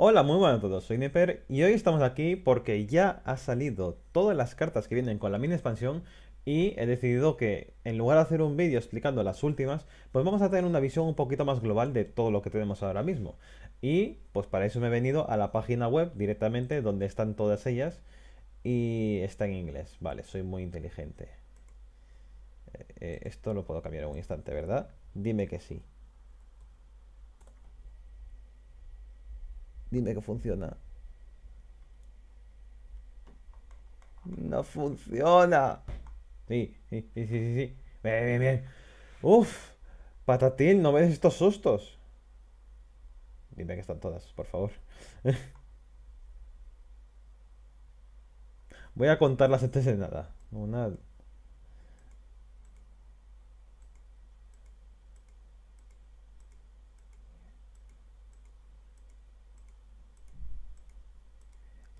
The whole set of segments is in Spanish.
Hola, muy buenas a todos, soy Niper y hoy estamos aquí porque ya ha salido todas las cartas que vienen con la mini expansión y he decidido que en lugar de hacer un vídeo explicando las últimas, pues vamos a tener una visión un poquito más global de todo lo que tenemos ahora mismo. Y pues para eso me he venido a la página web directamente donde están todas ellas y está en inglés. Vale, soy muy inteligente. Eh, eh, esto lo puedo cambiar en un instante, ¿verdad? Dime que sí. Dime que funciona. No funciona. Sí, sí, sí, sí, sí. Bien, bien, bien. Uf, patatín, no me des estos sustos. Dime que están todas, por favor. Voy a contar las antes de nada. Una,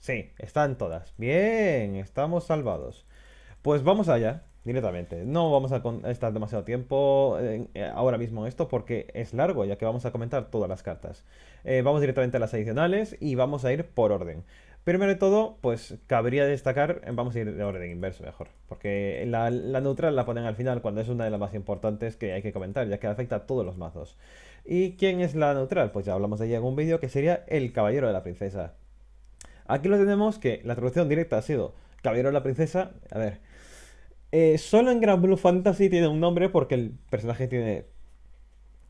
Sí, están todas. Bien, estamos salvados. Pues vamos allá, directamente. No vamos a estar demasiado tiempo eh, ahora mismo en esto porque es largo, ya que vamos a comentar todas las cartas. Eh, vamos directamente a las adicionales y vamos a ir por orden. Primero de todo, pues cabría destacar, eh, vamos a ir de orden inverso mejor, porque la, la, neutral la ponen al final cuando es una de las más importantes que hay que comentar, ya que afecta a todos los mazos. ¿Y quién es la neutral? Pues ya hablamos de ella en un vídeo que sería el caballero de la princesa. Aquí lo tenemos que la traducción directa ha sido Caballero de la Princesa. A ver. Eh, solo en Grand Blue Fantasy tiene un nombre porque el personaje tiene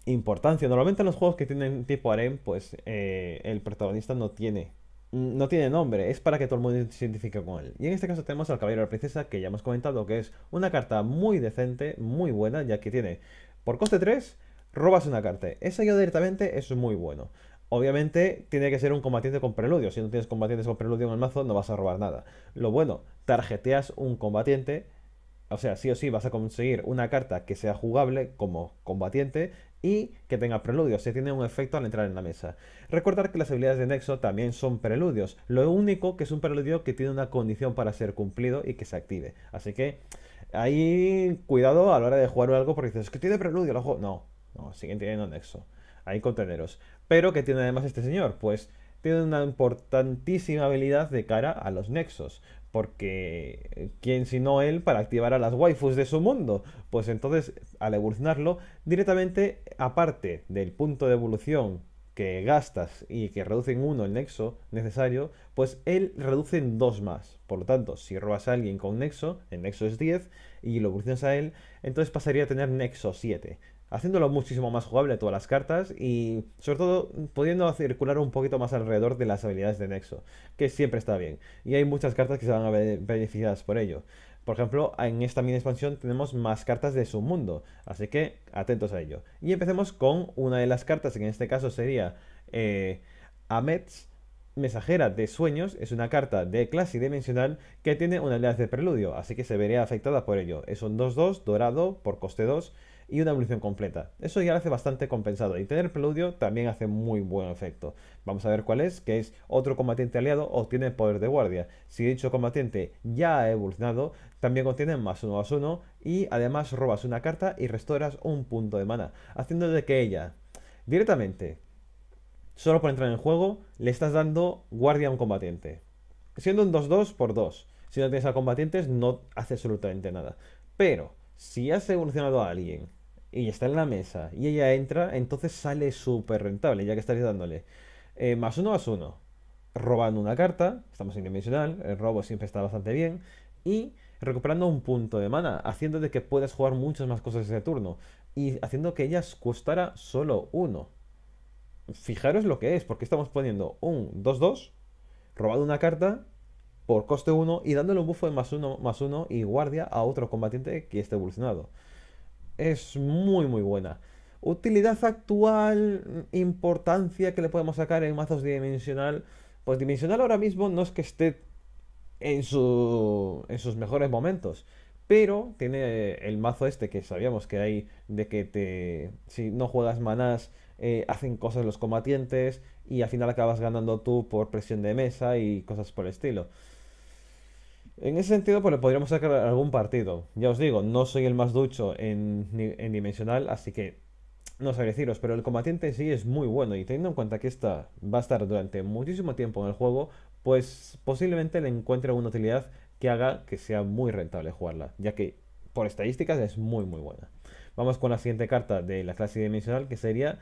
importancia. Normalmente en los juegos que tienen tipo harem, pues eh, el protagonista no tiene, no tiene nombre. Es para que todo el mundo se identifique con él. Y en este caso tenemos al Caballero de la Princesa, que ya hemos comentado que es una carta muy decente, muy buena, ya que tiene por coste 3, robas una carta. Esa yo directamente es muy bueno. Obviamente tiene que ser un combatiente con preludio. Si no tienes combatientes con preludio en el mazo, no vas a robar nada. Lo bueno, tarjeteas un combatiente. O sea, sí o sí vas a conseguir una carta que sea jugable como combatiente y que tenga preludios, se tiene un efecto al entrar en la mesa. Recordar que las habilidades de Nexo también son preludios, lo único que es un preludio que tiene una condición para ser cumplido y que se active. Así que ahí cuidado a la hora de jugar algo porque dices, es que tiene preludio, el juego. No, no, siguen teniendo Nexo. Hay conteneros. Pero, ¿qué tiene además este señor? Pues tiene una importantísima habilidad de cara a los nexos. Porque, eh, ¿quién sino él para activar a las waifus de su mundo? Pues entonces, al evolucionarlo, directamente, aparte del punto de evolución que gastas y que reducen uno el nexo necesario, pues él reduce en dos más. Por lo tanto, si robas a alguien con nexo, el nexo es 10 y lo evolucionas a él, entonces pasaría a tener nexo 7 haciéndolo muchísimo más jugable todas las cartas y sobre todo pudiendo circular un poquito más alrededor de las habilidades de Nexo, que siempre está bien. Y hay muchas cartas que se van a ver beneficiadas por ello. Por ejemplo, en esta mini expansión tenemos más cartas de su mundo, así que atentos a ello. Y empecemos con una de las cartas, que en este caso sería eh, Amets, Mensajera de Sueños es una carta de clase dimensional que tiene una habilidad de preludio, así que se vería afectada por ello. Es un 2-2 dorado por coste 2 y una evolución completa. Eso ya lo hace bastante compensado y tener preludio también hace muy buen efecto. Vamos a ver cuál es, que es otro combatiente aliado obtiene tiene poder de guardia. Si dicho combatiente ya ha evolucionado, también contiene más uno más uno y además robas una carta y restauras un punto de mana, haciendo de que ella directamente, solo por entrar en juego, le estás dando guardia a un combatiente. Siendo un 2-2 por 2. Si no tienes a combatientes, no hace absolutamente nada. Pero, si has evolucionado a alguien y está en la mesa y ella entra, entonces sale súper rentable, ya que está dándole eh, más uno más uno, robando una carta, estamos en dimensional, el robo siempre está bastante bien, y recuperando un punto de mana, haciendo de que puedas jugar muchas más cosas ese turno, y haciendo que ellas costara solo uno. Fijaros lo que es, porque estamos poniendo un 2-2, robando una carta por coste 1 y dándole un buffo de más uno más uno y guardia a otro combatiente que esté evolucionado es muy muy buena. Utilidad actual, importancia que le podemos sacar en mazos dimensional. Pues dimensional ahora mismo no es que esté en, su, sus mejores momentos. Pero tiene el mazo este que sabíamos que hay de que te. Si no juegas manás, eh, hacen cosas los combatientes. Y al final acabas ganando tú por presión de mesa y cosas por el estilo. En ese sentido, pues le podríamos sacar algún partido. Ya os digo, no soy el más ducho en, dimensional, así que no sabré deciros, pero el combatiente en sí es muy bueno y teniendo en cuenta que esta va a estar durante muchísimo tiempo en el juego, pues posiblemente le encuentre alguna utilidad que haga que sea muy rentable jugarla, ya que por estadísticas es muy muy buena. Vamos con la siguiente carta de la clase dimensional que sería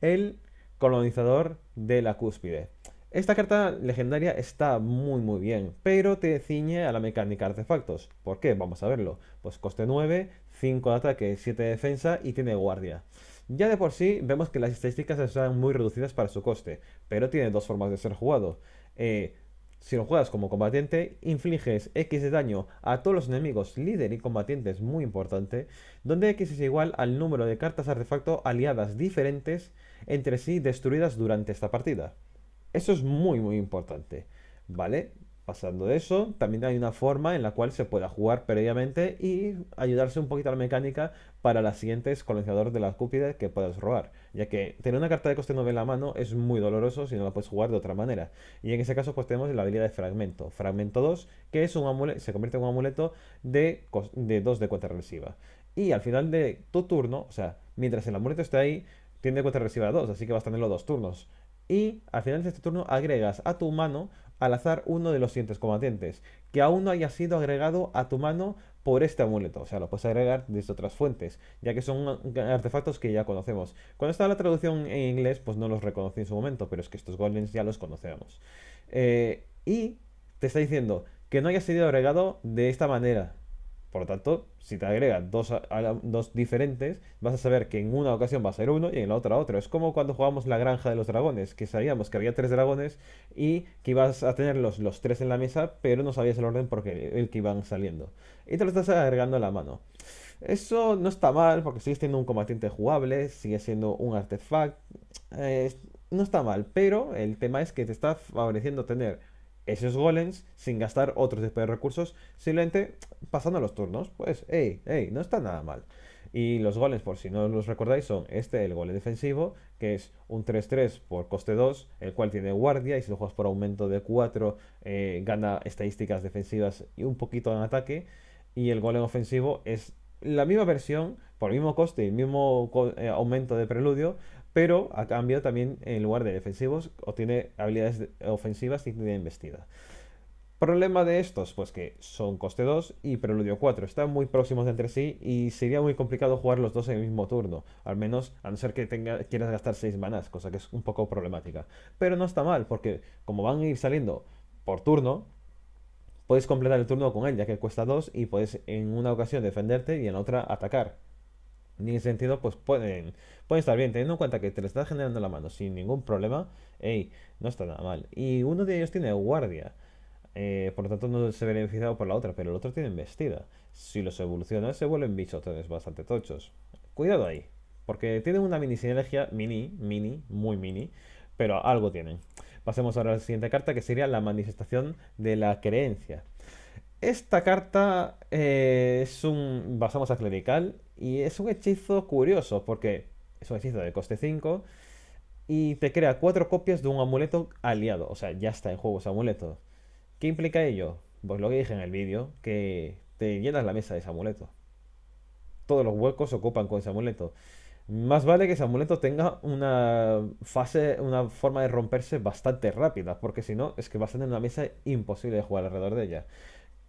el colonizador de la cúspide. Esta carta legendaria está muy muy bien, pero te ciñe a la mecánica de artefactos. ¿Por qué? Vamos a verlo. Pues coste 9, 5 de ataque, 7 de defensa y tiene guardia. Ya de por sí vemos que las estadísticas están muy reducidas para su coste, pero tiene dos formas de ser jugado. Eh, si lo juegas como combatiente, infliges X de daño a todos los enemigos líder y combatiente es muy importante, donde X es igual al número de cartas artefacto aliadas diferentes entre sí destruidas durante esta partida. Eso es muy, muy importante, ¿vale? Pasando de eso, también hay una forma en la cual se pueda jugar previamente y ayudarse un poquito a la mecánica para las siguientes colonizadoras de las cúpidas que puedas robar, ya que tener una carta de coste 9 en la mano es muy doloroso si no la puedes jugar de otra manera. Y en ese caso pues tenemos la habilidad de fragmento, fragmento 2, que es un amuleto, se convierte en un amuleto de, 2 de cuenta regresiva. Y al final de tu turno, o sea, mientras el amuleto esté ahí, tiene cuenta regresiva 2, así que vas a tenerlo dos turnos y al final de este turno agregas a tu mano al azar uno de los siguientes combatientes, que aún no haya sido agregado a tu mano por este amuleto, o sea, lo puedes agregar desde otras fuentes, ya que son artefactos que ya conocemos. Cuando estaba la traducción en inglés, pues no los reconocí en su momento, pero es que estos golems ya los conocemos. Eh, y te está diciendo que no haya sido agregado de esta manera, por lo tanto, si te agrega dos, diferentes, vas a saber que en una ocasión va a ser uno y en la otra otro. Es como cuando jugamos la granja de los dragones, que sabíamos que había tres dragones y que ibas a tener los, los tres en la mesa, pero no sabías el orden porque el que iban saliendo. Y te lo estás agregando a la mano. Eso no está mal, porque sigues siendo un combatiente jugable, sigue siendo un artefact. Eh, no está mal, pero el tema es que te está favoreciendo tener esos golems sin gastar otros de recursos, simplemente pasando los turnos. Pues, hey, hey, no está nada mal. Y los golems, por si no los recordáis, son este, el golem defensivo, que es un 3-3 por coste 2, el cual tiene guardia y si lo juegas por aumento de 4, eh, gana estadísticas defensivas y un poquito en ataque. Y el golem ofensivo es la misma versión, por el mismo coste y el mismo eh, aumento de preludio, pero a cambio también en lugar de defensivos obtiene habilidades ofensivas y tiene investida Problema de estos, pues que son coste 2 y preludio 4, están muy próximos entre sí y sería muy complicado jugar los dos en el mismo turno, al menos a no ser que quieras gastar 6 manas, cosa que es un poco problemática. Pero no está mal, porque como van a ir saliendo por turno, puedes completar el turno con él, ya que cuesta 2 y puedes en una ocasión defenderte y en la otra atacar en sentido, pues pueden, estar bien, teniendo en cuenta que te lo estás generando la mano sin ningún problema, Ey, no está nada mal. Y uno de ellos tiene guardia, eh, por lo tanto no se ve beneficiado por la otra, pero el otro tiene vestida Si los evolucionas, se vuelven bichotones bastante tochos. Cuidado ahí, porque tienen una mini sinergia, mini, mini, muy mini, pero algo tienen. Pasemos ahora a la siguiente carta, que sería la manifestación de la creencia. Esta carta eh, es un Basamos a Clerical y es un hechizo curioso porque es un hechizo de coste 5 y te crea 4 copias de un amuleto aliado. O sea, ya está en juego ese amuleto. ¿Qué implica ello? Pues lo que dije en el vídeo, que te llenas la mesa de ese amuleto. Todos los huecos se ocupan con ese amuleto. Más vale que ese amuleto tenga una fase, una forma de romperse bastante rápida, porque si no, es que vas a tener una mesa imposible de jugar alrededor de ella.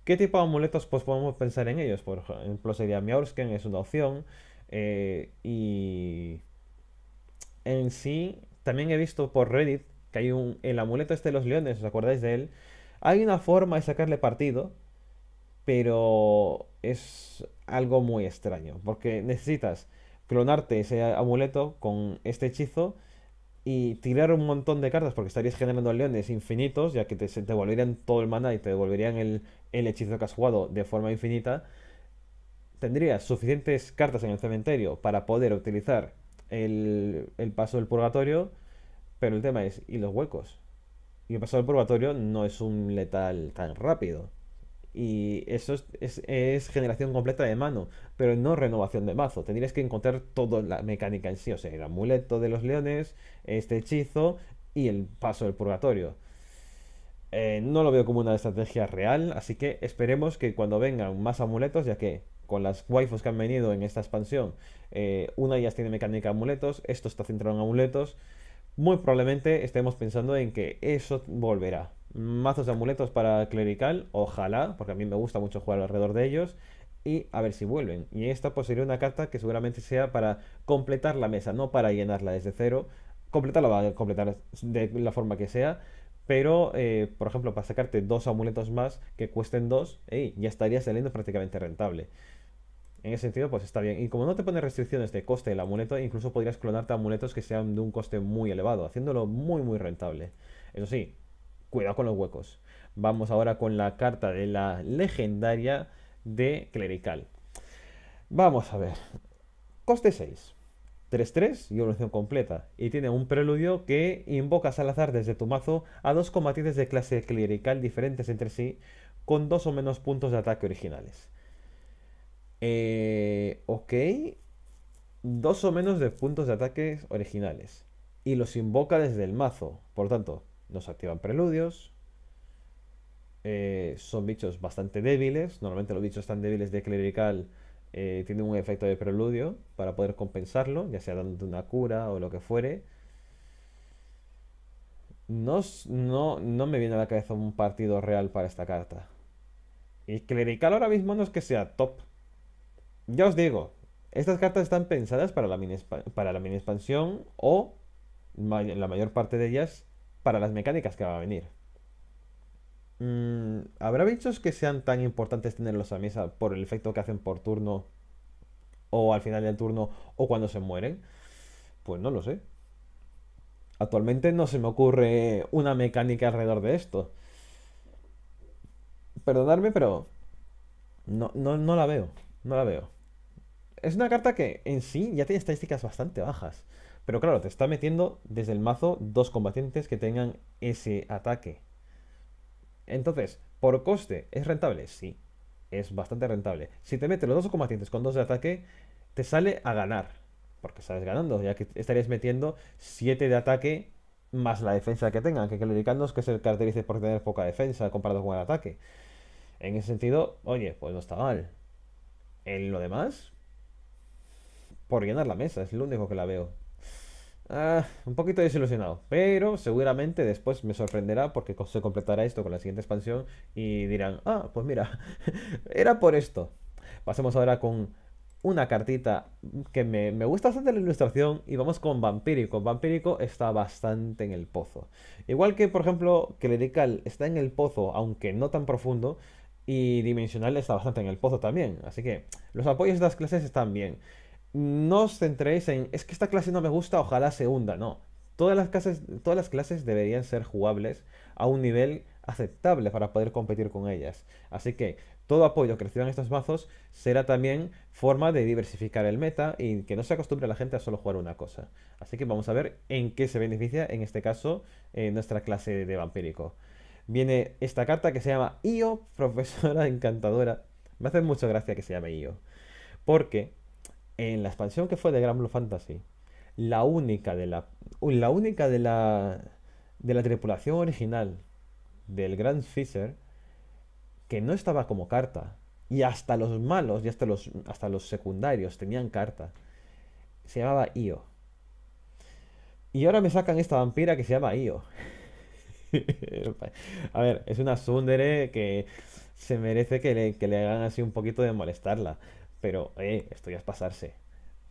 ¿Qué tipo de amuletos pues, podemos pensar en ellos? Por ejemplo, sería Miaursken, es una opción. Eh, y en sí, también he visto por Reddit que hay un, el amuleto este de los leones, ¿os acordáis de él? Hay una forma de sacarle partido, pero es algo muy extraño, porque necesitas clonarte ese amuleto con este hechizo y tirar un montón de cartas porque estarías generando leones infinitos, ya que te, devolverían todo el mana y te devolverían el, hechizo que has jugado de forma infinita, tendrías suficientes cartas en el cementerio para poder utilizar el, el paso del purgatorio, pero el tema es, ¿y los huecos? Y el paso del purgatorio no es un letal tan rápido. Y eso es, generación completa de mano, pero no renovación de mazo. Tendrías que encontrar toda la mecánica en sí, o sea, el amuleto de los leones, este hechizo y el paso del purgatorio. Eh, no lo veo como una estrategia real, así que esperemos que cuando vengan más amuletos, ya que con las waifus que han venido en esta expansión, eh, una de ellas tiene mecánica de amuletos, esto está centrado en amuletos, muy probablemente estemos pensando en que eso volverá. Mazos de amuletos para clerical, ojalá, porque a mí me gusta mucho jugar alrededor de ellos. Y a ver si vuelven. Y esta pues sería una carta que seguramente sea para completar la mesa, no para llenarla desde cero. Completarla va a completar de la forma que sea. Pero, eh, por ejemplo, para sacarte dos amuletos más que cuesten dos, ya estaría saliendo prácticamente rentable. En ese sentido, pues está bien. Y como no te pone restricciones de coste el amuleto, incluso podrías clonarte amuletos que sean de un coste muy elevado, haciéndolo muy, muy rentable. Eso sí, cuidado con los huecos. Vamos ahora con la carta de la legendaria de Clerical. Vamos a ver. Coste 6. 3-3 y evolución completa. Y tiene un preludio que invocas al azar desde tu mazo a dos combatientes de clase clerical diferentes entre sí con dos o menos puntos de ataque originales. Eh, ok. Dos o menos de puntos de ataque originales. Y los invoca desde el mazo. Por tanto, nos activan preludios. Eh, son bichos bastante débiles. Normalmente los bichos tan débiles de clerical eh, tienen un efecto de preludio para poder compensarlo, ya sea dándote una cura o lo que fuere. No, no, no me viene a la cabeza un partido real para esta carta. Y clerical ahora mismo no es que sea top. Ya os digo, estas cartas están pensadas para la mini, para la expansión o la mayor parte de ellas para las mecánicas que va a venir. Mm, ¿Habrá bichos que sean tan importantes tenerlos a mesa por el efecto que hacen por turno o al final del turno o cuando se mueren? Pues no lo sé. Actualmente no se me ocurre una mecánica alrededor de esto. Perdonadme, pero no, no, no la veo. No la veo. Es una carta que en sí ya tiene estadísticas bastante bajas. Pero claro, te está metiendo desde el mazo dos combatientes que tengan ese ataque. Entonces, por coste, ¿es rentable? Sí, es bastante rentable. Si te metes los dos combatientes con dos de ataque, te sale a ganar. Porque sabes ganando, ya que estarías metiendo 7 de ataque más la defensa que tengan. Que el no es que se caracteriza por tener poca defensa comparado con el ataque. En ese sentido, oye, pues no está mal. En lo demás, por llenar la mesa, es lo único que la veo. Ah, un poquito desilusionado, pero seguramente después me sorprenderá porque se completará esto con la siguiente expansión y dirán, ah, pues mira, era por esto. Pasemos ahora con una cartita que me, gusta bastante la ilustración y vamos con Vampírico. Vampírico está bastante en el pozo. Igual que, por ejemplo, que Clerical está en el pozo, aunque no tan profundo, y Dimensional está bastante en el pozo también. Así que los apoyos de las clases están bien no os centréis en, es que esta clase no me gusta, ojalá se hunda, no. Todas las, clases, todas las clases deberían ser jugables a un nivel aceptable para poder competir con ellas. Así que todo apoyo que reciban estos mazos será también forma de diversificar el meta y que no se acostumbre la gente a solo jugar una cosa. Así que vamos a ver en qué se beneficia, en este caso, eh, nuestra clase de vampírico. Viene esta carta que se llama Io, profesora encantadora. Me hace mucha gracia que se llame Io. Porque en la expansión que fue de Gran Blue Fantasy, la única de la, la única de la, tripulación original del Grand Fisher que no estaba como carta. Y hasta los malos y hasta los, hasta los secundarios tenían carta. Se llamaba Io. Y ahora me sacan esta vampira que se llama Io. A ver, es una Sundere que se merece que le, que le hagan así un poquito de molestarla. Pero, eh, esto ya es pasarse.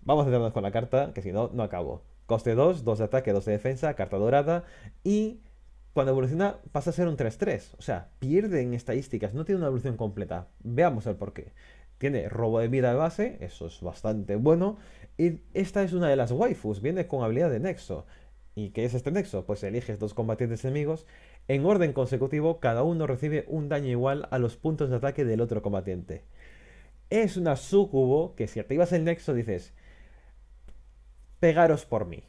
Vamos a centrarnos con la carta, que si no, no acabo. Coste 2, 2 de ataque, 2 de defensa, carta dorada. Y cuando evoluciona pasa a ser un 3-3. O sea, pierde en estadísticas, no tiene una evolución completa. Veamos el porqué. Tiene robo de vida de base, eso es bastante bueno. Y esta es una de las waifus, viene con habilidad de nexo. ¿Y qué es este nexo? Pues eliges dos combatientes enemigos. En orden consecutivo, cada uno recibe un daño igual a los puntos de ataque del otro combatiente es una sucubo que si activas el nexo dices, pegaros por mí.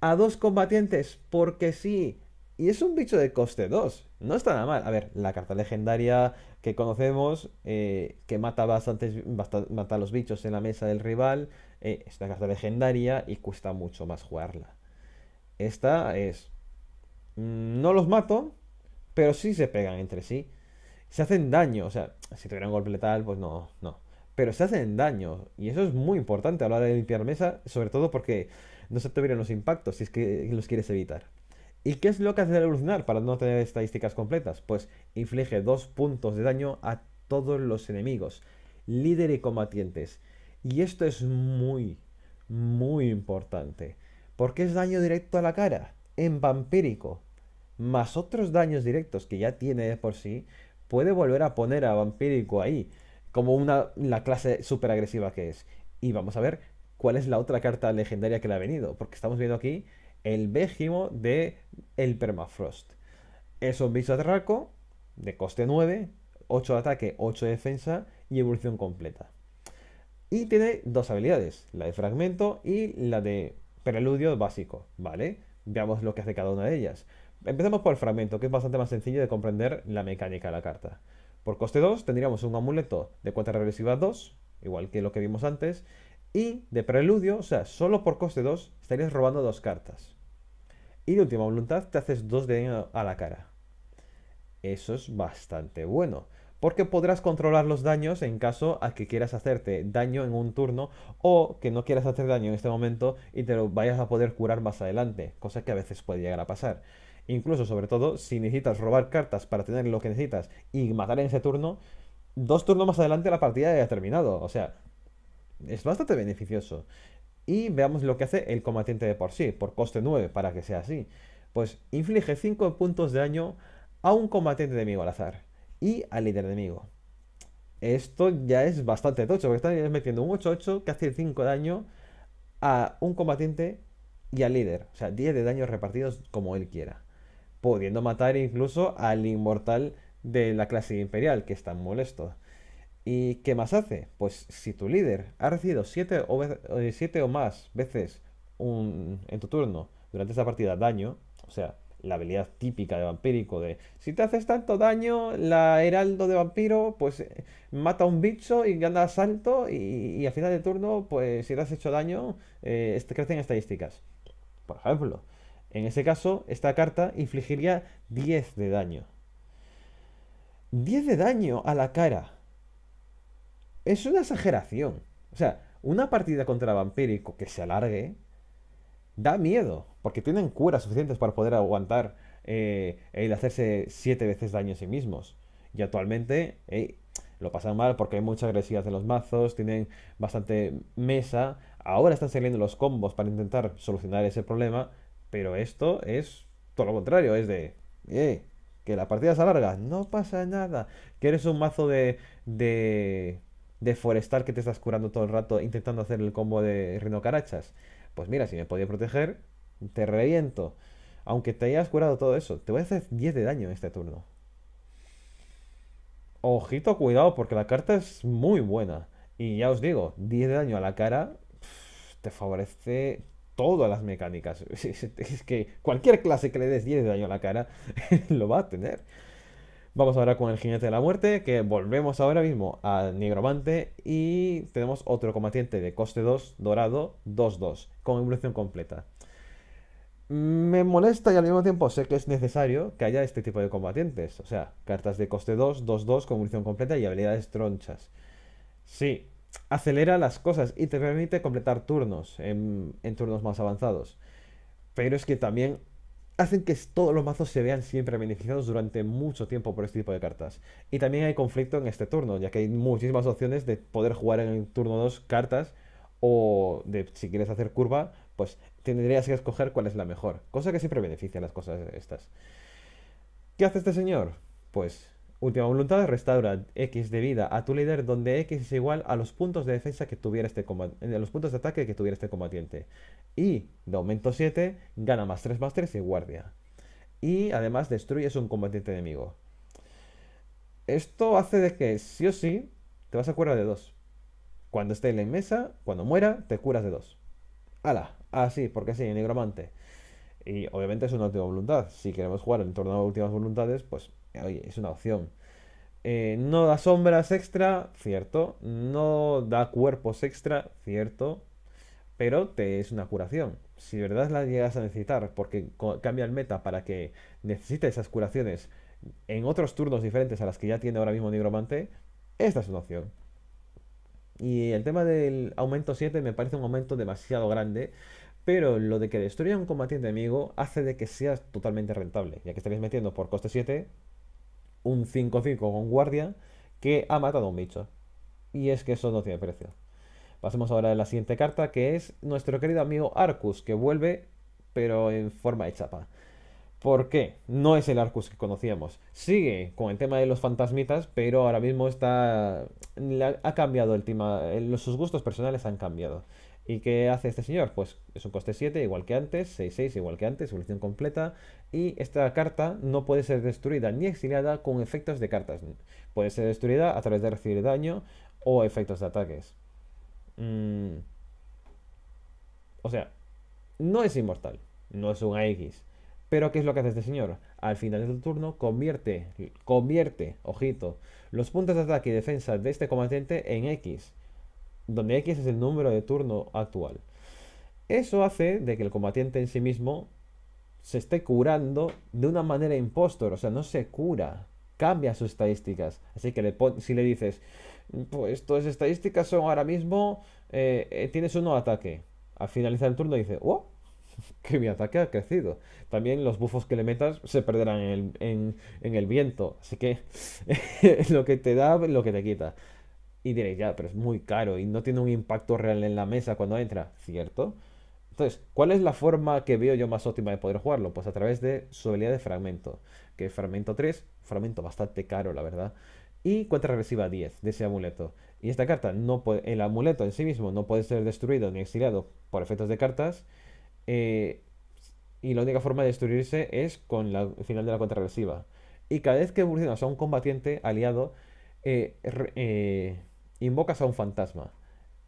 A dos combatientes, porque sí. Y es un bicho de coste 2. No está nada mal. A ver, la carta legendaria que conocemos, eh, que mata bastantes, los bichos en la mesa del rival, eh, es una carta legendaria y cuesta mucho más jugarla. Esta es... Mm, no los mato, pero sí se pegan entre sí se hacen daño. O sea, si tuviera un golpe letal, pues no, no. Pero se hacen daño. Y eso es muy importante a la hora de limpiar mesa, sobre todo porque no se tuvieron los impactos si es que los quieres evitar. ¿Y qué es lo que hace evolucionar para no tener estadísticas completas? Pues inflige dos puntos de daño a todos los enemigos, líder y combatientes. Y esto es muy, muy importante. Porque es daño directo a la cara, en vampírico, más otros daños directos que ya tiene de por sí, puede volver a poner a Vampírico ahí, como una, la clase súper agresiva que es. Y vamos a ver cuál es la otra carta legendaria que le ha venido, porque estamos viendo aquí el bégimo de el Permafrost. Es un bicho atraco de coste 9, 8 de ataque, 8 de defensa y evolución completa. Y tiene dos habilidades, la de fragmento y la de preludio básico, ¿vale? Veamos lo que hace cada una de ellas. Empecemos por el fragmento, que es bastante más sencillo de comprender la mecánica de la carta. Por coste 2 tendríamos un amuleto de cuenta regresiva 2, igual que lo que vimos antes, y de preludio, o sea, solo por coste 2 estarías robando dos cartas. Y de última voluntad te haces dos de daño a la cara. Eso es bastante bueno, porque podrás controlar los daños en caso a que quieras hacerte daño en un turno o que no quieras hacer daño en este momento y te lo vayas a poder curar más adelante, cosa que a veces puede llegar a pasar. Incluso, sobre todo, si necesitas robar cartas para tener lo que necesitas y matar en ese turno, dos turnos más adelante la partida ya ha terminado. O sea, es bastante beneficioso. Y veamos lo que hace el combatiente de por sí, por coste 9, para que sea así. Pues inflige 5 puntos de daño a un combatiente enemigo al azar y al líder enemigo. Esto ya es bastante tocho, porque están metiendo un 8-8 que hace 5 daño a un combatiente y al líder. O sea, 10 de daño repartidos como él quiera pudiendo matar incluso al inmortal de la clase imperial, que es tan molesto ¿Y qué más hace? Pues si tu líder ha recibido 7 o, eh, o más veces en tu turno durante esa partida daño, o sea, la habilidad típica de vampírico de si te haces tanto daño, la heraldo de vampiro, pues eh, mata a un bicho y gana asalto y, y al final de turno, pues si te has hecho daño, eh, este, crecen estadísticas. Por ejemplo. En ese caso, esta carta infligiría 10 de daño. 10 de daño a la cara. Es una exageración. O sea, una partida contra vampírico que se alargue da miedo, porque tienen curas suficientes para poder aguantar eh, el hacerse 7 veces daño a sí mismos. Y actualmente lo pasan mal porque hay mucha agresividad en los mazos, tienen bastante mesa. Ahora están saliendo los combos para intentar solucionar ese problema, pero esto es todo lo contrario, es de... Eh, que la partida se alarga, no pasa nada. Que eres un mazo de, de, de forestal que te estás curando todo el rato intentando hacer el combo de rinocarachas. Pues mira, si me podía proteger, te reviento. Aunque te hayas curado todo eso, te voy a hacer 10 de daño en este turno. Ojito, cuidado, porque la carta es muy buena. Y ya os digo, 10 de daño a la cara te favorece todas las mecánicas. Es que cualquier clase que le des 10 de daño a la cara lo va a tener. Vamos ahora con el jinete de la muerte, que volvemos ahora mismo a negromante y tenemos otro combatiente de coste 2, dorado, 2-2, con evolución completa. Me molesta y al mismo tiempo sé que es necesario que haya este tipo de combatientes, o sea, cartas de coste 2, 2-2 con evolución completa y habilidades tronchas. Sí, acelera las cosas y te permite completar turnos en, turnos más avanzados. Pero es que también hacen que todos los mazos se vean siempre beneficiados durante mucho tiempo por este tipo de cartas. Y también hay conflicto en este turno, ya que hay muchísimas opciones de poder jugar en el turno 2 cartas o de si quieres hacer curva, pues tendrías que escoger cuál es la mejor. Cosa que siempre beneficia las cosas estas. ¿Qué hace este señor? Pues Última voluntad, restaura X de vida a tu líder donde X es igual a los puntos de defensa que tuviera este combatiente, eh, los puntos de ataque que tuviera este combatiente. Y de aumento 7, gana más 3 más 3 y guardia. Y además destruyes un combatiente enemigo. Esto hace de que sí o sí te vas a curar de 2. Cuando esté en la mesa, cuando muera, te curas de 2. ¡Hala! Así, ah, sí, porque sí, negromante. Y obviamente es una última voluntad. Si queremos jugar en torno a últimas voluntades, pues oye, es una opción. Eh, no da sombras extra, cierto. No da cuerpos extra, cierto. Pero te es una curación. Si de verdad la llegas a necesitar, porque cambia el meta para que necesites esas curaciones en otros turnos diferentes a las que ya tiene ahora mismo Nigromante, esta es una opción. Y el tema del aumento 7 me parece un aumento demasiado grande, pero lo de que destruya un combatiente enemigo hace de que sea totalmente rentable, ya que estaréis metiendo por coste 7 un 5-5 con guardia que ha matado a un bicho. Y es que eso no tiene precio. Pasemos ahora a la siguiente carta, que es nuestro querido amigo Arcus, que vuelve, pero en forma de chapa. ¿Por qué? No es el Arcus que conocíamos. Sigue con el tema de los fantasmitas, pero ahora mismo está. ha cambiado el tema. Eh, sus gustos personales han cambiado. ¿Y qué hace este señor? Pues es un coste 7, igual que antes, 6-6, igual que antes, Solución completa, y esta carta no puede ser destruida ni exiliada con efectos de cartas. Puede ser destruida a través de recibir daño o efectos de ataques. Mm. O sea, no es inmortal, no es un AX. Pero ¿qué es lo que hace este señor? Al final de su turno convierte, convierte, ojito, los puntos de ataque y defensa de este combatiente en X, donde X es el número de turno actual. Eso hace de que el combatiente en sí mismo se esté curando de una manera impostor, o sea, no se cura, cambia sus estadísticas. Así que le si le dices, pues tus estadísticas son ahora mismo, eh, eh, tienes uno ataque. Al finalizar el turno dice, ¡wow! Oh, que mi ataque ha crecido. También los bufos que le metas se perderán en el, en el viento. Así que lo que te da, lo que te quita. Y diréis, ya, pero es muy caro y no tiene un impacto real en la mesa cuando entra, ¿cierto? Entonces, ¿cuál es la forma que veo yo más óptima de poder jugarlo? Pues a través de su habilidad de fragmento, que es fragmento 3, fragmento bastante caro, la verdad, y cuenta regresiva 10 de ese amuleto. Y esta carta, no puede, el amuleto en sí mismo no puede ser destruido ni exiliado por efectos de cartas, eh, y la única forma de destruirse es con la, final de la cuenta regresiva. Y cada vez que evolucionas a un combatiente aliado, eh, eh, invocas a un fantasma.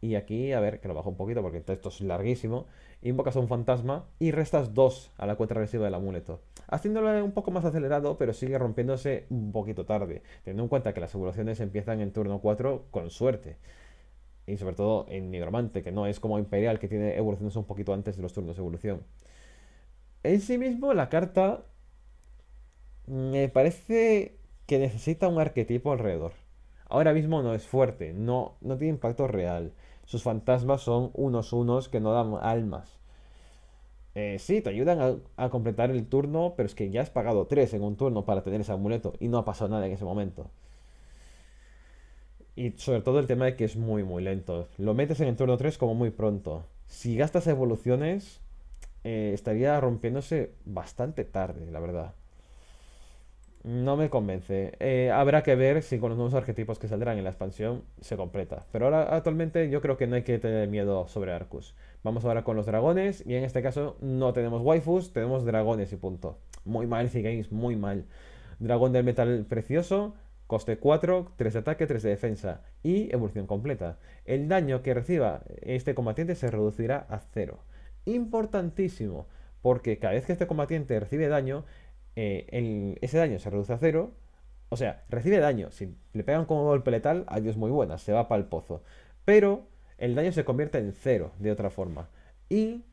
Y aquí, a ver, que lo bajo un poquito porque esto es larguísimo invocas a un fantasma y restas 2 a la cuenta regresiva del amuleto. Haciéndolo un poco más acelerado, pero sigue rompiéndose un poquito tarde, teniendo en cuenta que las evoluciones empiezan en turno 4 con suerte. Y sobre todo en Nigromante, que no es como Imperial, que tiene evoluciones un poquito antes de los turnos de evolución. En sí mismo, la carta me parece que necesita un arquetipo alrededor. Ahora mismo no es fuerte, no, no tiene impacto real. Sus fantasmas son unos unos que no dan almas. Eh, sí, te ayudan a, completar el turno, pero es que ya has pagado 3 en un turno para tener ese amuleto y no ha pasado nada en ese momento. Y sobre todo el tema de que es muy, muy lento. Lo metes en el turno 3 como muy pronto. Si gastas evoluciones, eh, estaría rompiéndose bastante tarde, la verdad. No me convence. Eh, habrá que ver si con los nuevos arquetipos que saldrán en la expansión se completa. Pero ahora actualmente yo creo que no hay que tener miedo sobre Arcus. Vamos ahora con los dragones y en este caso no tenemos waifus, tenemos dragones y punto. Muy mal, si Games, muy mal. Dragón del metal precioso, coste 4, 3 de ataque, 3 de defensa y evolución completa. El daño que reciba este combatiente se reducirá a 0. Importantísimo, porque cada vez que este combatiente recibe daño, eh, ese daño se reduce a cero. O sea, recibe daño. Si le pegan como golpe letal, adiós muy buena, se va para el pozo. Pero el daño se convierte en cero de otra forma. Y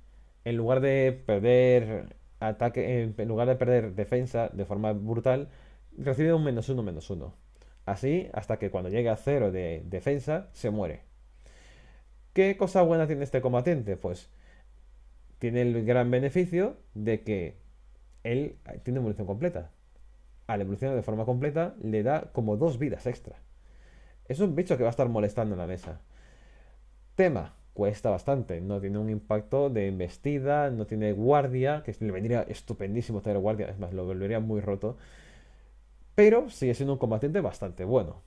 en lugar de perder ataque, en lugar de perder defensa de forma brutal, recibe un menos uno, menos uno. Así hasta que cuando llegue a cero de defensa, se muere. ¿Qué cosa buena tiene este combatiente? Pues tiene el gran beneficio de que él eh, tiene evolución completa. Al evolucionar de forma completa, le da como dos vidas extra. Es un bicho que va a estar molestando en la mesa. Tema, cuesta bastante. No tiene un impacto de embestida, no tiene guardia, que le vendría estupendísimo tener guardia, es más, lo volvería muy roto. Pero sigue siendo un combatiente bastante bueno.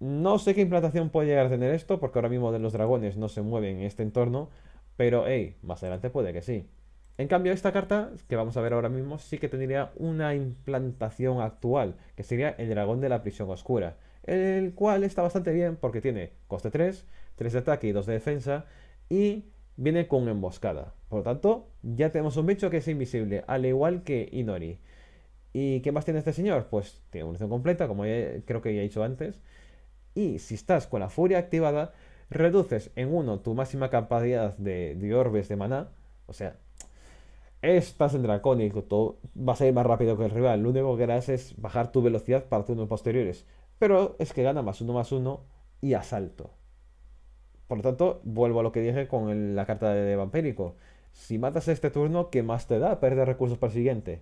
No sé qué implantación puede llegar a tener esto, porque ahora mismo los dragones no se mueven en este entorno, pero hey, más adelante puede que sí. En cambio, esta carta, que vamos a ver ahora mismo, sí que tendría una implantación actual, que sería el dragón de la prisión oscura, el cual está bastante bien porque tiene coste 3, 3 de ataque y 2 de defensa, y viene con emboscada. Por lo tanto, ya tenemos un bicho que es invisible, al igual que Inori. ¿Y qué más tiene este señor? Pues tiene munición completa, como creo que ya he dicho antes. Y si estás con la furia activada, reduces en 1 tu máxima capacidad de, de orbes de maná, o sea, Estás en dracónico, todo vas a ir más rápido que el rival. Lo único que harás es bajar tu velocidad para turnos posteriores. Pero es que gana más uno más uno y asalto. Por lo tanto, vuelvo a lo que dije con la carta de vampérico. Si matas este turno, ¿qué más te da perder recursos para el siguiente?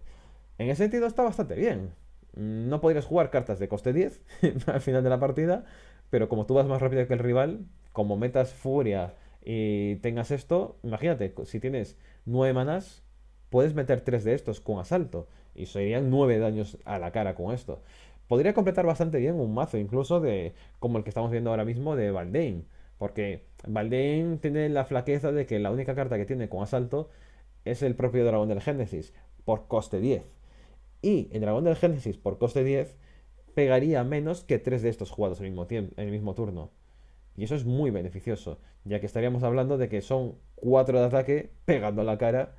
En ese sentido está bastante bien. No podrías jugar cartas de coste 10 al final de la partida, pero como tú vas más rápido que el rival, como metas furia y tengas esto, imagínate, si tienes 9 manas, puedes meter tres de estos con asalto y serían nueve daños a la cara con esto. Podría completar bastante bien un mazo, incluso de como el que estamos viendo ahora mismo de Valdain, porque Valdain tiene la flaqueza de que la única carta que tiene con asalto es el propio dragón del Génesis, por coste 10. Y el dragón del Génesis, por coste 10, pegaría menos que tres de estos jugados al en el mismo turno. Y eso es muy beneficioso, ya que estaríamos hablando de que son cuatro de ataque pegando a la cara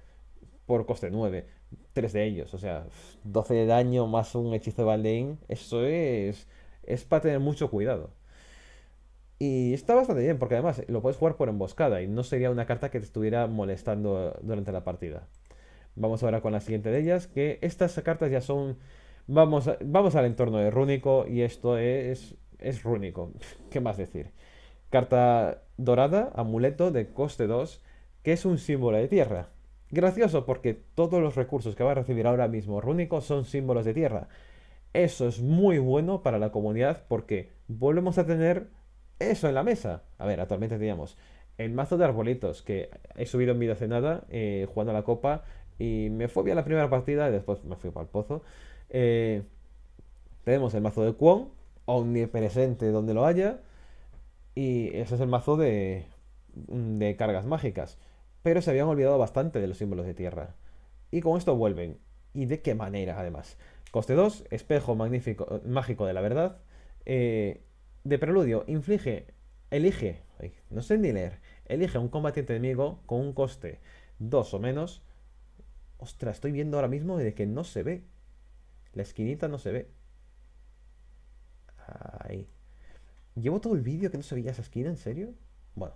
por coste 9. 3 de ellos, o sea, 12 de daño más un hechizo de Eso es. Es para tener mucho cuidado. Y está bastante bien, porque además lo puedes jugar por emboscada y no sería una carta que te estuviera molestando durante la partida. Vamos ahora con la siguiente de ellas, que estas cartas ya son... Vamos, vamos al entorno de rúnico y esto es, es rúnico. ¿Qué más decir? Carta dorada, amuleto de coste 2, que es un símbolo de tierra. Gracioso porque todos los recursos que va a recibir ahora mismo Rúnico son símbolos de tierra. Eso es muy bueno para la comunidad porque volvemos a tener eso en la mesa. A ver, actualmente teníamos el mazo de arbolitos que he subido en vida hace nada eh, jugando a la copa y me fue bien la primera partida y después me fui para el pozo. Eh, tenemos el mazo de Kwon, omnipresente donde lo haya. Y ese es el mazo de cargas mágicas pero se habían olvidado bastante de los símbolos de tierra. Y con esto vuelven. ¿Y de qué manera, además? Coste 2, espejo magnífico, mágico de la verdad. Eh, de preludio, inflige, elige, no sé ni leer, elige un combatiente enemigo con un coste 2 o menos. Ostras, estoy viendo ahora mismo de que no se ve. La esquinita no se ve. Ahí. Llevo todo el vídeo que no se veía esa esquina, ¿en serio? Bueno,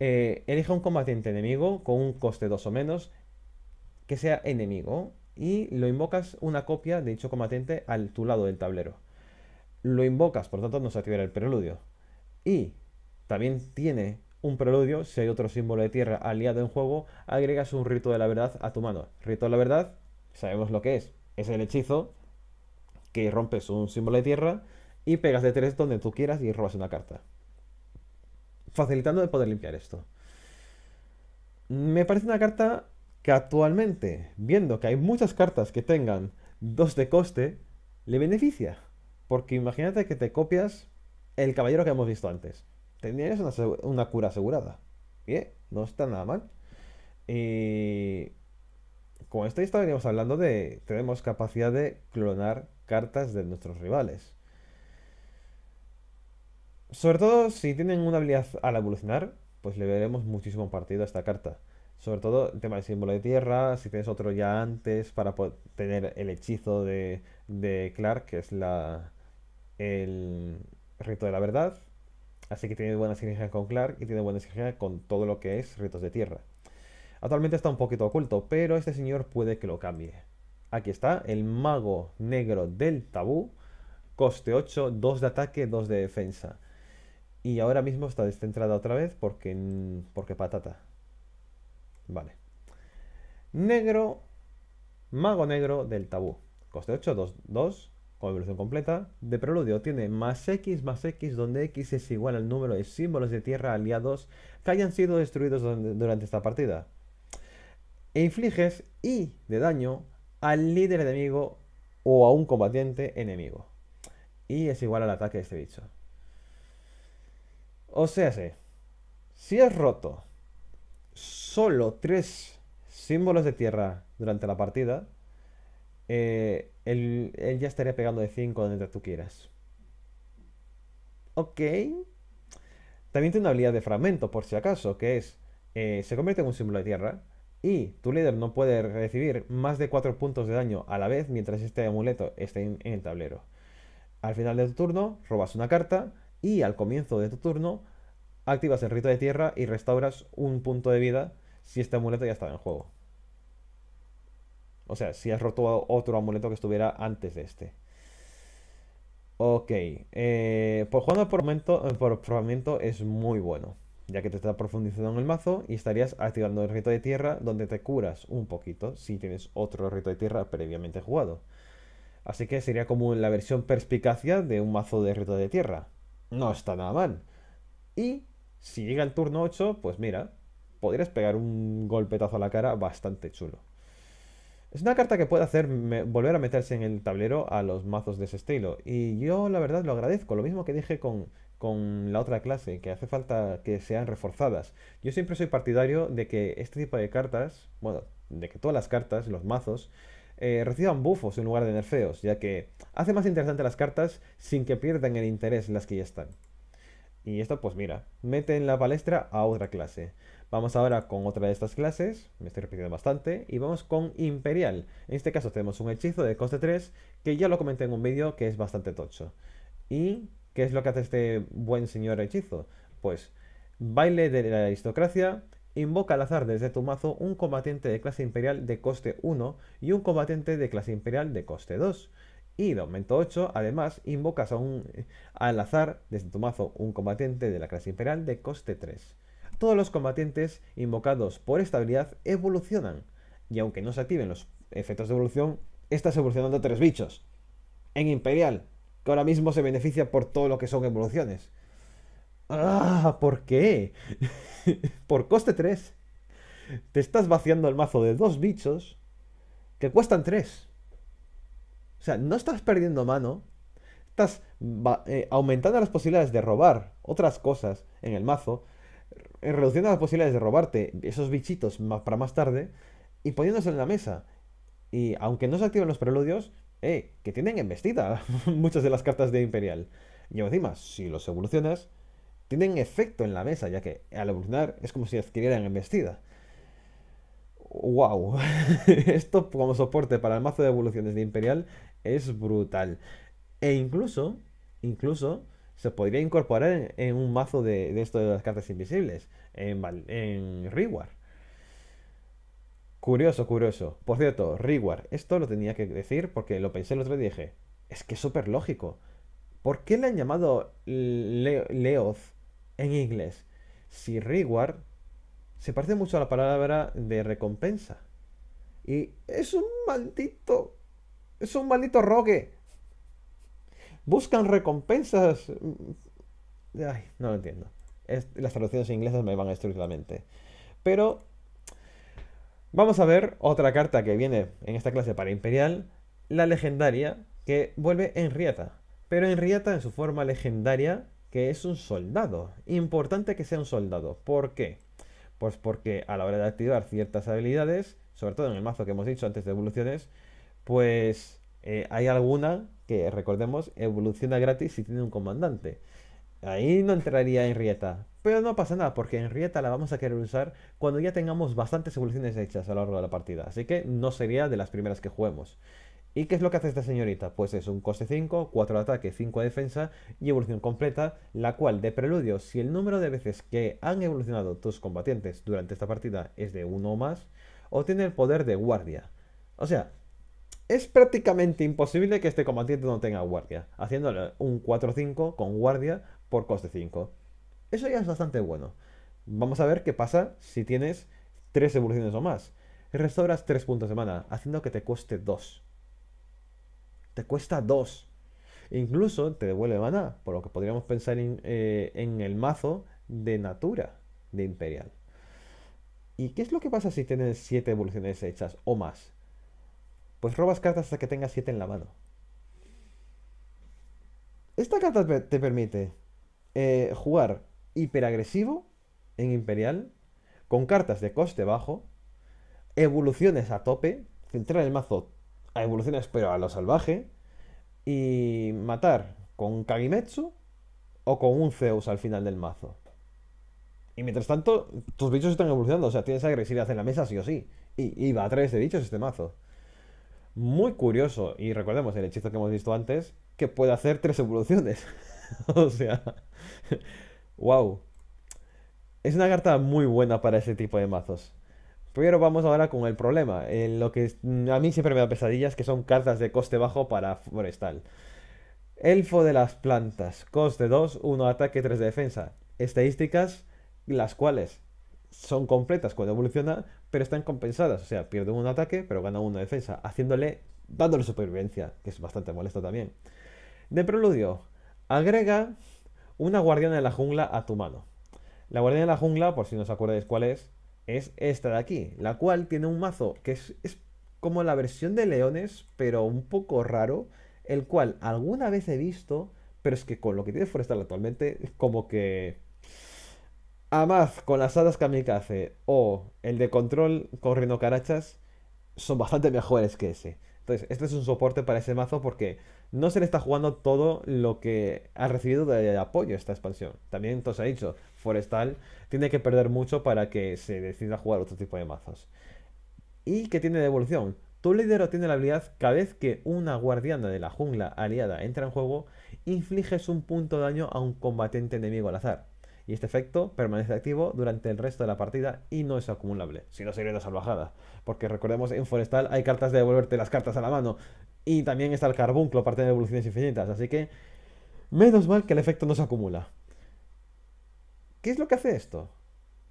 eh, elija un combatiente enemigo con un coste 2 o menos que sea enemigo y lo invocas una copia de dicho combatiente al tu lado del tablero. Lo invocas, por lo tanto no se activará el preludio. Y también tiene un preludio, si hay otro símbolo de tierra aliado en juego, agregas un rito de la verdad a tu mano. Rito de la verdad, sabemos lo que es. Es el hechizo que rompes un símbolo de tierra y pegas de tres donde tú quieras y robas una carta facilitando de poder limpiar esto. Me parece una carta que actualmente, viendo que hay muchas cartas que tengan dos de coste, le beneficia. Porque imagínate que te copias el caballero que hemos visto antes. Tendrías una, cura asegurada. Bien, no está nada mal. Y con esto ya estaríamos hablando de tenemos capacidad de clonar cartas de nuestros rivales. Sobre todo si tienen una habilidad al evolucionar, pues le veremos muchísimo partido a esta carta. Sobre todo el tema del símbolo de tierra, si tienes otro ya antes para tener el hechizo de, Clark, que es la el rito de la verdad. Así que tiene buena sinergia con Clark y tiene buena sinergia con todo lo que es ritos de tierra. Actualmente está un poquito oculto, pero este señor puede que lo cambie. Aquí está, el mago negro del tabú, coste 8, 2 de ataque, 2 de defensa. Y ahora mismo está descentrada otra vez porque, porque patata. Vale. Negro, mago negro del tabú. Coste 8, 2, 2, con evolución completa. De preludio tiene más X más X, donde X es igual al número de símbolos de tierra aliados que hayan sido destruidos durante esta partida. E infliges Y de daño al líder enemigo o a un combatiente enemigo. Y es igual al ataque de este bicho. O sea, si has roto solo tres símbolos de tierra durante la partida, eh, él, ya estaría pegando de 5 donde tú quieras. Ok. También tiene una habilidad de fragmento, por si acaso, que es, eh, se convierte en un símbolo de tierra y tu líder no puede recibir más de 4 puntos de daño a la vez mientras este amuleto esté en, en el tablero. Al final de tu turno, robas una carta y al comienzo de tu turno activas el rito de tierra y restauras un punto de vida si este amuleto ya estaba en juego. O sea, si has roto otro amuleto que estuviera antes de este. Ok. Eh, por jugando por momento, eh, por probamiento es muy bueno. Ya que te está profundizando en el mazo y estarías activando el rito de tierra donde te curas un poquito si tienes otro rito de tierra previamente jugado. Así que sería como la versión perspicacia de un mazo de rito de tierra no está nada mal. Y si llega el turno 8, pues mira, podrías pegar un golpetazo a la cara bastante chulo. Es una carta que puede hacer volver a meterse en el tablero a los mazos de ese estilo. Y yo la verdad lo agradezco, lo mismo que dije con, con la otra clase, que hace falta que sean reforzadas. Yo siempre soy partidario de que este tipo de cartas, bueno, de que todas las cartas, los mazos, eh, reciban bufos en lugar de nerfeos, ya que hace más interesante las cartas sin que pierdan el interés las que ya están. Y esto pues mira, mete en la palestra a otra clase. Vamos ahora con otra de estas clases, me estoy repitiendo bastante, y vamos con Imperial. En este caso tenemos un hechizo de coste 3, que ya lo comenté en un vídeo que es bastante tocho. ¿Y qué es lo que hace este buen señor hechizo? Pues, baile de la aristocracia, Invoca al azar desde tu mazo un combatiente de clase imperial de coste 1 y un combatiente de clase imperial de coste 2. Y de aumento 8, además, invocas a un, eh, al azar desde tu mazo un combatiente de la clase imperial de coste 3. Todos los combatientes invocados por esta habilidad evolucionan, y aunque no se activen los efectos de evolución, estás evolucionando tres bichos. En Imperial, que ahora mismo se beneficia por todo lo que son evoluciones. Ah, ¿Por qué? Por coste 3. Te estás vaciando el mazo de dos bichos que cuestan 3. O sea, no estás perdiendo mano. Estás eh, aumentando las posibilidades de robar otras cosas en el mazo. Eh, reduciendo las posibilidades de robarte esos bichitos para más tarde. Y poniéndose en la mesa. Y aunque no se activen los preludios, eh, que tienen embestida muchas de las cartas de Imperial. Y encima, si los evolucionas, tienen efecto en la mesa, ya que al evolucionar es como si adquirieran embestida. ¡Wow! Esto como soporte para el mazo de evoluciones de Imperial es brutal. E incluso, incluso, se podría incorporar en, un mazo de, esto de las cartas invisibles, en, en Reward. Curioso, curioso. Por cierto, Reward, esto lo tenía que decir porque lo pensé el otro día y dije, es que es súper lógico. ¿Por qué le han llamado Leoz en inglés. Si reward se parece mucho a la palabra de recompensa. Y es un maldito. Es un maldito rogue. Buscan recompensas. Mm, ay, no lo entiendo. las traducciones inglesas me van a destruir la mente. Pero. Vamos a ver otra carta que viene en esta clase para Imperial. La legendaria que vuelve enrieta, Pero enrieta en su forma legendaria, que es un soldado. Importante que sea un soldado. ¿Por qué? Pues porque a la hora de activar ciertas habilidades, sobre todo en el mazo que hemos dicho antes de evoluciones, pues eh, hay alguna que, recordemos, evoluciona gratis si tiene un comandante. Ahí no entraría en Rieta. Pero no pasa nada, porque en Rieta la vamos a querer usar cuando ya tengamos bastantes evoluciones hechas a lo largo de la partida. Así que no sería de las primeras que juguemos. ¿Y qué es lo que hace esta señorita? Pues es un coste 5, 4 de ataque, 5 de defensa y evolución completa, la cual de preludio, si el número de veces que han evolucionado tus combatientes durante esta partida es de 1 o más, obtiene el poder de guardia. O sea, es prácticamente imposible que este combatiente no tenga guardia, haciéndole un 4-5 con guardia por coste 5. Eso ya es bastante bueno. Vamos a ver qué pasa si tienes 3 evoluciones o más. Restauras 3 puntos de mana, haciendo que te cueste 2 te cuesta 2. Incluso te devuelve maná, por lo que podríamos pensar eh, en el mazo de Natura de Imperial. ¿Y qué es lo que pasa si tienes 7 evoluciones hechas o más? Pues robas cartas hasta que tengas 7 en la mano. Esta carta te permite eh, jugar hiperagresivo en Imperial, con cartas de coste bajo, evoluciones a tope, centrar el mazo a evoluciones pero a lo salvaje y matar con un Kagimetsu o con un Zeus al final del mazo. Y mientras tanto, tus bichos están evolucionando, o sea, tienes agresividad en la mesa sí o sí. Y, va a través de este bichos este mazo. Muy curioso, y recordemos el hechizo que hemos visto antes, que puede hacer tres evoluciones. o sea, wow. Es una carta muy buena para ese tipo de mazos. Pero vamos ahora con el problema. En lo que mm, a mí siempre me da pesadillas, que son cartas de coste bajo para forestal. Elfo de las plantas, coste 2, 1 ataque, 3 de defensa. Estadísticas, las cuales son completas cuando evoluciona, pero están compensadas. O sea, pierde un ataque, pero gana una defensa, haciéndole, dándole supervivencia, que es bastante molesto también. De preludio, agrega una guardiana de la jungla a tu mano. La guardiana de la jungla, por si no os acordáis cuál es, es esta de aquí, la cual tiene un mazo que es, como la versión de leones, pero un poco raro, el cual alguna vez he visto, pero es que con lo que tiene Forestal actualmente, como que... además con las hadas kamikaze o el de control corriendo carachas son bastante mejores que ese. Entonces, este es un soporte para ese mazo porque no se le está jugando todo lo que ha recibido de apoyo esta expansión. También, os ha dicho, Forestal tiene que perder mucho para que se decida jugar otro tipo de mazos. ¿Y qué tiene de evolución? Tu líder tiene la habilidad cada vez que una guardiana de la jungla aliada entra en juego, infliges un punto de daño a un combatiente enemigo al azar y este efecto permanece activo durante el resto de la partida y no es acumulable, si no sería salvajada. Porque recordemos, en Forestal hay cartas de devolverte las cartas a la mano y también está el carbunclo, parte de evoluciones infinitas, así que menos mal que el efecto no se acumula. ¿Qué es lo que hace esto?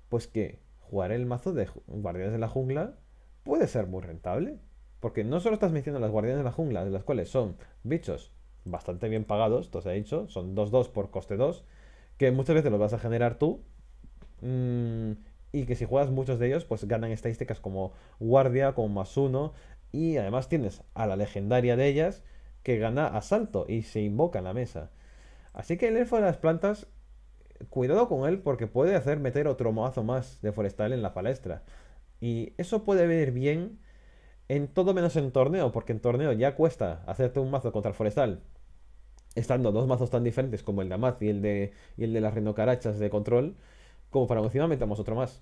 Pues que jugar el mazo de Guardianes de la Jungla puede ser muy rentable. Porque no solo estás metiendo las Guardianes de la Jungla, de las cuales son bichos bastante bien pagados, esto se ha dicho, son 2-2 por coste 2, que muchas veces los vas a generar tú. Mm, y que si juegas muchos de ellos, pues ganan estadísticas como guardia, como más uno. Y además tienes a la legendaria de ellas que gana asalto y se invoca en la mesa. Así que el elfo de las plantas, cuidado con él porque puede hacer meter otro mazo más de forestal en la palestra. Y eso puede venir bien en todo menos en torneo, porque en torneo ya cuesta hacerte un mazo contra el forestal estando dos mazos tan diferentes como el de Amaz y el de, el de las Renocarachas de control, como para encima metamos otro más.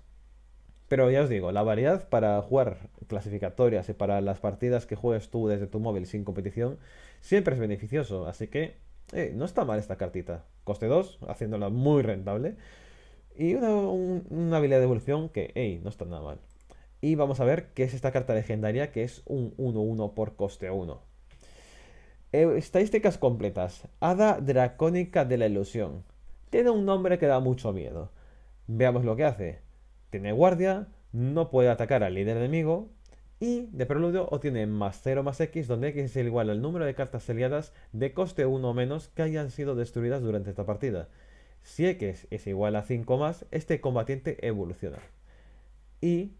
Pero ya os digo, la variedad para jugar clasificatorias y para las partidas que juegues tú desde tu móvil sin competición siempre es beneficioso, así que eh, no está mal esta cartita. Coste 2, haciéndola muy rentable. Y una, habilidad de evolución que, hey, no está nada mal. Y vamos a ver qué es esta carta legendaria que es un 1-1 por coste 1. Eh, estadísticas completas. Hada Dracónica de la Ilusión. Tiene un nombre que da mucho miedo. Veamos lo que hace. Tiene guardia, no puede atacar al líder enemigo. Y de preludio obtiene más 0 más X, donde X es igual al número de cartas aliadas de coste 1 o menos que hayan sido destruidas durante esta partida. Si X es igual a 5 más, este combatiente evoluciona. ¿Y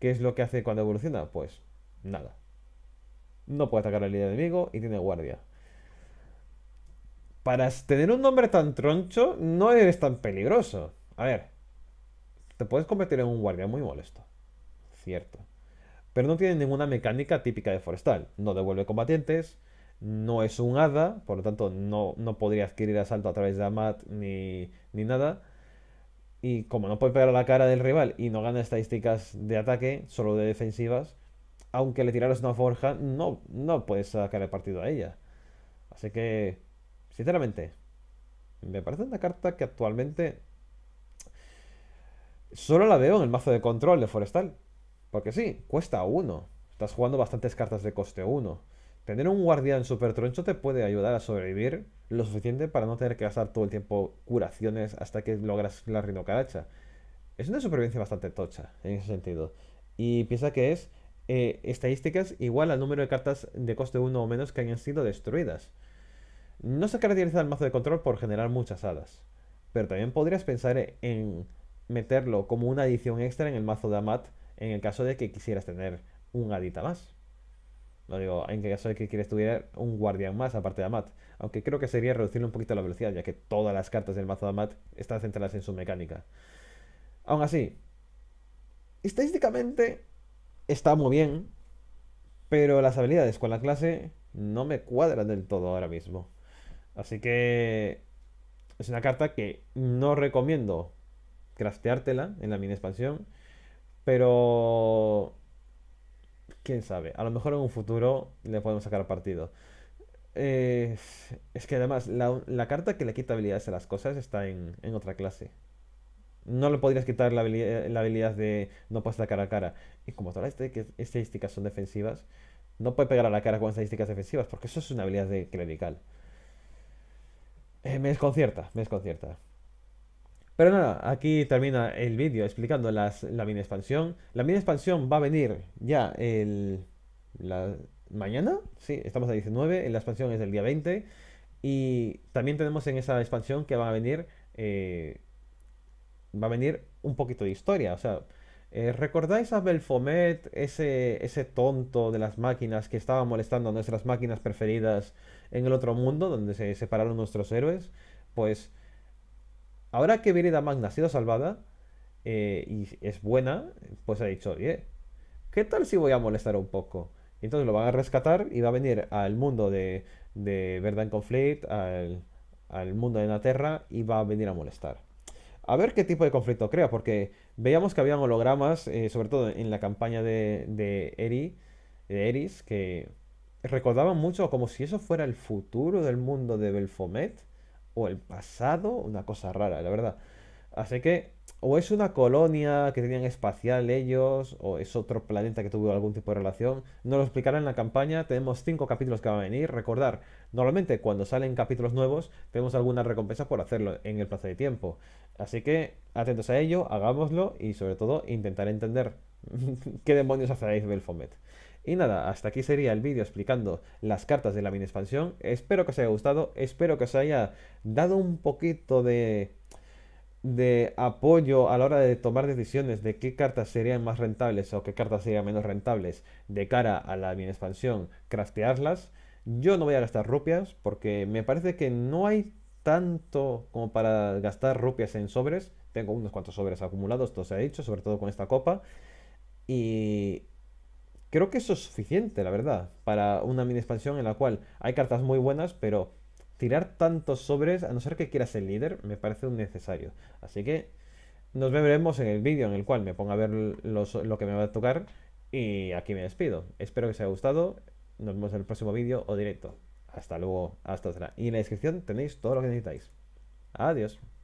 qué es lo que hace cuando evoluciona? Pues nada no puede atacar al enemigo y tiene guardia. Para tener un nombre tan troncho, no eres tan peligroso. A ver, te puedes convertir en un guardia muy molesto. Cierto. Pero no tiene ninguna mecánica típica de Forestal. No devuelve combatientes, no es un hada, por lo tanto no, no podría adquirir asalto a través de Amat ni, ni nada. Y como no puede pegar a la cara del rival y no gana estadísticas de ataque, solo de defensivas, aunque le tiraras una forja, no, no puedes sacar el partido a ella. Así que, sinceramente, me parece una carta que actualmente solo la veo en el mazo de control de Forestal. Porque sí, cuesta uno. Estás jugando bastantes cartas de coste 1. Tener un guardián super troncho te puede ayudar a sobrevivir lo suficiente para no tener que gastar todo el tiempo curaciones hasta que logras la rinocaracha. Es una supervivencia bastante tocha en ese sentido. Y piensa que es eh, estadísticas igual al número de cartas de coste 1 o menos que hayan sido destruidas. No se caracteriza el mazo de control por generar muchas hadas, pero también podrías pensar en meterlo como una adición extra en el mazo de Amat en el caso de que quisieras tener un hadita más. No digo, en el caso de que quieras tuviera un guardián más aparte de Amat, aunque creo que sería reducirle un poquito la velocidad, ya que todas las cartas del mazo de Amat están centradas en su mecánica. Aún así, estadísticamente está muy bien, pero las habilidades con la clase no me cuadran del todo ahora mismo. Así que es una carta que no recomiendo crafteártela en la mini expansión, pero quién sabe, a lo mejor en un futuro le podemos sacar partido. es que además la, carta que le quita habilidades a las cosas está en otra clase no le podrías quitar la eh, habilidad, de no puedes cara a cara. Y como todas las este-, estadísticas son defensivas, no puede pegar a la cara con estadísticas defensivas, porque eso es una habilidad de clerical. Eh, me desconcierta, me desconcierta. Pero nada, aquí termina el vídeo explicando la mini expansión. La mini expansión va a venir ya el... La, mañana, sí, estamos a 19, la expansión es del día 20. Y también tenemos en esa expansión que va a venir... Eh, va a venir un poquito de historia. O sea, eh, ¿recordáis a Belfomet, ese, ese tonto de las máquinas que estaba molestando a nuestras máquinas preferidas en el otro mundo, donde se separaron nuestros héroes? Pues ahora que Virida Magna ha sido salvada eh, y es buena, pues ha dicho, oye, ¿qué tal si voy a molestar un poco? entonces lo van a rescatar y va a venir al mundo de, de Verdad en Conflict, al, mundo de tierra y va a venir a molestar a ver qué tipo de conflicto crea, porque veíamos que había hologramas, eh, sobre todo en la campaña de, de Eris, que recordaban mucho como si eso fuera el futuro del mundo de Belfomet o el pasado, una cosa rara, la verdad. Así que o es una colonia que tenían espacial ellos, o es otro planeta que tuvo algún tipo de relación. no lo explicarán en la campaña. Tenemos cinco capítulos que van a venir. Recordar, normalmente cuando salen capítulos nuevos, tenemos alguna recompensa por hacerlo en el plazo de tiempo. Así que atentos a ello, hagámoslo y sobre todo intentar entender qué demonios hacéis Belfomet. Y nada, hasta aquí sería el vídeo explicando las cartas de la mini expansión. Espero que os haya gustado, espero que os haya dado un poquito de de apoyo a la hora de tomar decisiones de qué cartas serían más rentables o qué cartas serían menos rentables de cara a la mini expansión, craftearlas. Yo no voy a gastar rupias porque me parece que no hay tanto como para gastar rupias en sobres. Tengo unos cuantos sobres acumulados, todo se ha dicho, sobre todo con esta copa. Y creo que eso es suficiente, la verdad, para una mini expansión en la cual hay cartas muy buenas, pero tirar tantos sobres, a no ser que quieras el líder, me parece un necesario. Así que nos veremos en el vídeo en el cual me ponga a ver lo que me va a tocar. Y aquí me despido. Espero que os haya gustado. Nos vemos en el próximo vídeo o directo. Hasta luego, hasta otra. Y en la descripción tenéis todo lo que necesitáis. Adiós.